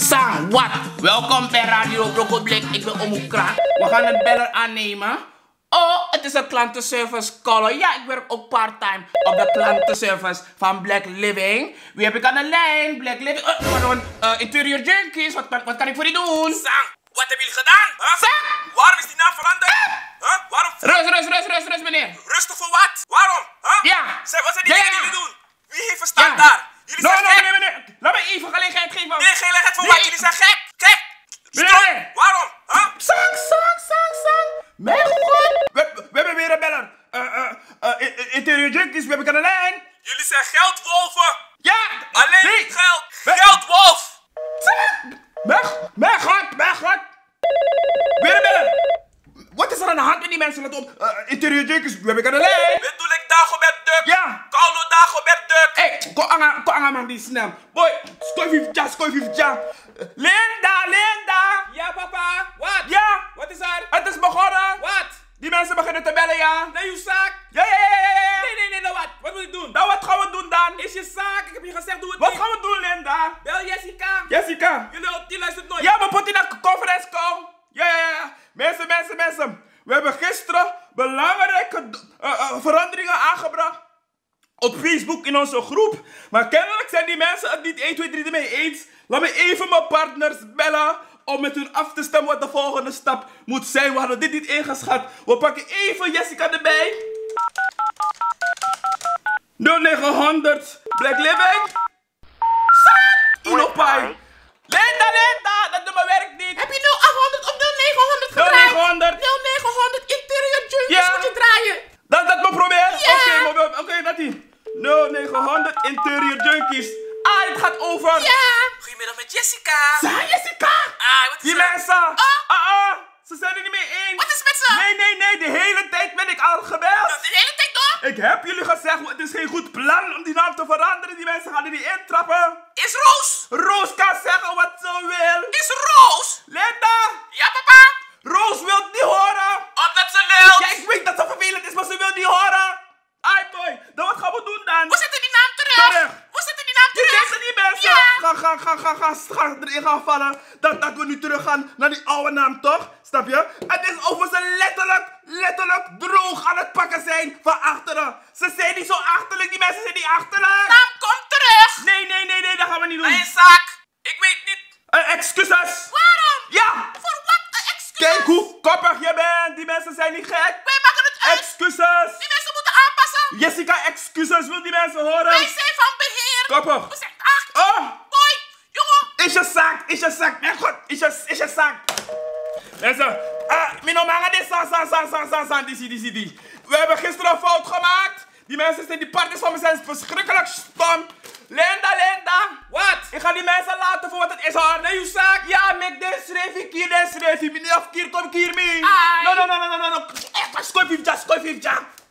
Sang, wat? Welkom bij Radio Brokoblik. Ik ben Omo We gaan een beller aannemen. Oh, het is een klantenservice caller. Ja, ik werk ook part-time op de klantenservice van Black Living. Wie heb ik aan de lijn? Black Living. Oh, pardon. Uh, interior Junkies. Wat, wat, kan ik voor je doen? Sang, wat hebben jullie gedaan? Huh? Waarom is die naam veranderd? Ah. Huh? Waarom? Rust, rust, rust, rust, rust, meneer. Rustig voor wat? Waarom? Huh? Ja. Zeg, wat zijn die ja, dingen die doen? Wie heeft aan Jullie zijn geldwolven. Ja. Alleen geld. Geldwolf. Meg, weg, hard, weg, hard. Weer binnen. Wat is er aan de hand met die mensen? Let op. Uh, interieur Jenkins, we hebben aan de lijn. Dit doe ik Dagobert Duk. Ja. Carlo Dagobert Duk. Hé, kom aan, aan man die snel. Boy, skooi vijfja, vijfja. Linda, Linda. Ja papa, wat? Ja. Wat is er? Het is begonnen. Wat? Die mensen beginnen te bellen, ja. Nee, je zak! Ja, ja, ja, ja nee, nou wat? Wat moet ik doen? Nou, wat gaan we doen dan? Is je zaak, ik heb je gezegd, doe het Wat gaan we doen, Linda? Wel, Jessica. Jessica. Je, die luistert nooit. Ja, we moeten naar de conference komen. Ja, ja, ja. Mensen, mensen, mensen. We hebben gisteren belangrijke eh, eh, veranderingen aangebracht op Facebook in onze groep. Maar kennelijk zijn die mensen het niet 1, 2, 3 ermee eens. Laat me even mijn partners bellen om met hun af te stemmen wat de volgende stap moet zijn. We hadden dit niet ingeschat. We pakken even Jessica erbij. De 900. Black Living. Zat. Inopai. Linda, Linda. Dat nummer werkt niet. Heb je 0800 of 0900 gedraaid? 0900. 0900 interior junkies moet je draaien. Dat dat me probeer? Oké, oké, dat die. 0900 interior junkies. Ah, het gaat over. Ja. Goedemiddag met Jessica. Zij Jessica? Ah, wat is Die mensen. Ah. ah, ah. Ze zijn er niet mee eens. Wat is met ze? Nee, nee, nee. De hele tijd ben ik al gebeld. Nou, de hele tijd toch Ik heb je het is geen goed plan om die naam te veranderen. Die mensen gaan er niet trappen. Is Roos? Roos kan zeggen wat ze wil. Is Roos? Linda? Ja, papa? Roos wil niet horen. Omdat ze wil. Ja, ik weet dat ze vervelend is, maar ze wil niet horen. Ai, boy. Dan wat gaan we doen dan? Hoe zetten die naam terug. Hoe We zetten die naam terug. Die mensen, die mensen gaan, gaan, gaan, gaan, gaan, gaan erin gaan vallen. Dat, dat we nu terug gaan naar die oude naam, toch? Het is of we ze letterlijk, letterlijk droog aan het pakken zijn van achteren. Ze zijn niet zo achterlijk, die mensen zijn niet achterlijk. Nam, kom terug! Nee, nee, nee, nee, dat gaan we niet doen. Mijn zak, ik weet niet. Uh, excuses. Waarom? Ja. Voor wat eh, excuses? Kijk hoe koppig je bent, die mensen zijn niet gek. Wij maken het uit. Excuses. Die mensen moeten aanpassen. Jessica, excuses, wil die mensen horen? Wij zijn van beheer. Koppig. We zijn acht. Oh. Boy, jongen. Is je zak, is je zak. Mijn god, is je, is hij ah, mijn ah, gaat dit, san, san, san, san, san, san, die, We hebben gisteren een fout gemaakt. Die mensen zijn, die partners van me zijn verschrikkelijk stom. Lenda, Lenda, Wat? Ik ga die mensen laten voor wat het is Haar. Nee, zaak. Ja, met dit schreef ik hier, dit schreef ik. Meneer, of kier, kom mee. No, no, no, no, no, no. Echt, skoif, ja, skoif, ja.